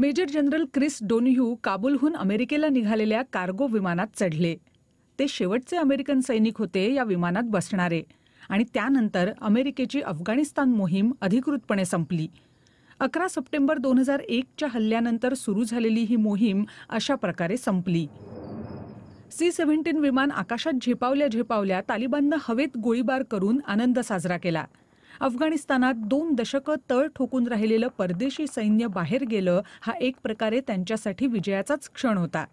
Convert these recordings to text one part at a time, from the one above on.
major general Chris Donahue काबुलहून अमेरिकेला निघालेल्या कार्गो विमानात चढले ते शेवटचे अमेरिकन सैनिक होते या विमानात बसणारे आणि त्यानंतर अमेरिकेची अफगाणिस्तान मोहीम अधिकृतपणे संपली अकरा सप्टेंबर दोन हजार एकच्या हल्ल्यानंतर सुरू झालेली ही मोहीम अशा प्रकारे संपली सी सेव्हन्टीन विमान आकाशात झेपावल्या झेपावल्या तालिबाननं हवेत गोळीबार करून आनंद साजरा केला अफगाणिस्तानात दोन दशकं तळ ठोकून राहिलेलं परदेशी सैन्य बाहेर गेलं हा एक प्रकारे त्यांच्यासाठी विजयाचाच क्षण होता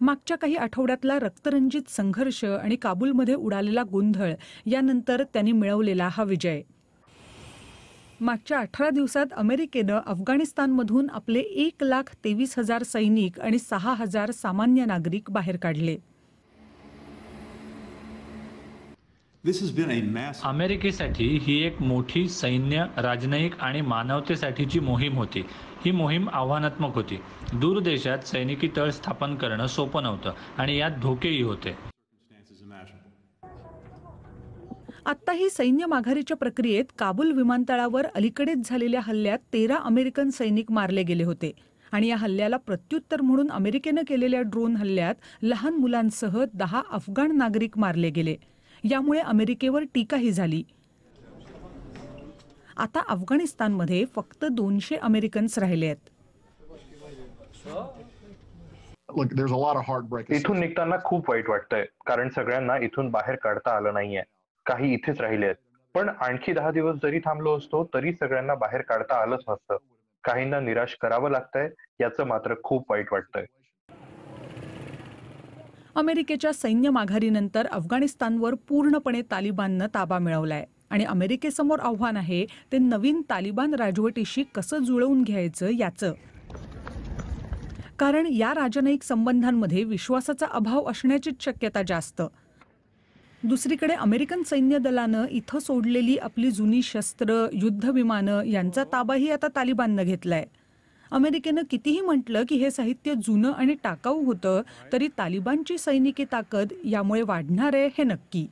मागच्या काही आठवड्यातला रक्तरंजित संघर्ष आणि काबूलमध्ये उडालेला गोंधळ यानंतर त्यांनी मिळवलेला हा विजय मागच्या अठरा दिवसात अमेरिकेनं अफगाणिस्तानमधून आपले एक लाख तेवीस हजार सैनिक आणि सहा हजार सामान्य नागरिक बाहेर काढले अमेरिकेसाठी ही एक मोठी सैन्य राजनयिक आणि मानवतेसाठीची मोहीम होती ही मोहीम आव्हानात्मक होती दूर देशात सैनिकी तळ स्थापन करणं सोपं नव्हतं आणि यात धोकेही होते आता ही सैन्य माघारीच्या प्रक्रियेत काबूल विमानतळावर अलीकडेच झालेल्या हल्ल्यात तेरा अमेरिकन सैनिक मारले गेले होते आणि या हल्ल्याला प्रत्युत्तर म्हणून अमेरिकेनं केलेल्या ड्रोन हल्ल्यात लहान मुलांसह दहा अफगाण नागरिक मारले गेले यामुळे अमेरिकेवर टीकाही झाली आता अफगाणिस्तानमध्ये फक्त दोनशे अमेरिकन्स राहिले आहेत इथून निघताना खूप वाईट वाटतंय कारण सगळ्यांना इथून बाहेर काढता आलं नाहीये काही इथेच राहिले आहेत पण आणखी दहा दिवस जरी थांबलो असतो तरी सगळ्यांना बाहेर काढता आलंच नसतं काहींना निराश करावं लागतंय याचं मात्र खूप वाईट वाटतंय अमेरिकेच्या सैन्य माघारीनंतर अफगाणिस्तानवर पूर्णपणे तालिबाननं ताबा मिळवलाय आणि अमेरिकेसमोर आव्हान आहे ते नवीन तालिबान राजवटीशी कसं जुळवून घ्यायचं याचं कारण या राजनयिक संबंधांमध्ये विश्वासाचा अभाव असण्याचीच शक्यता जास्त दुसरीकडे अमेरिकन सैन्य दलानं इथं सोडलेली आपली जुनी शस्त्र युद्ध विमानं यांचा ताबाही आता तालिबाननं घेतलाय अमेरिकेनं कितीही म्हटलं की हे साहित्य जुनं आणि टाकाऊ होतं तरी तालिबानची सैनिकी ताकद यामुळे वाढणार आहे हे नक्की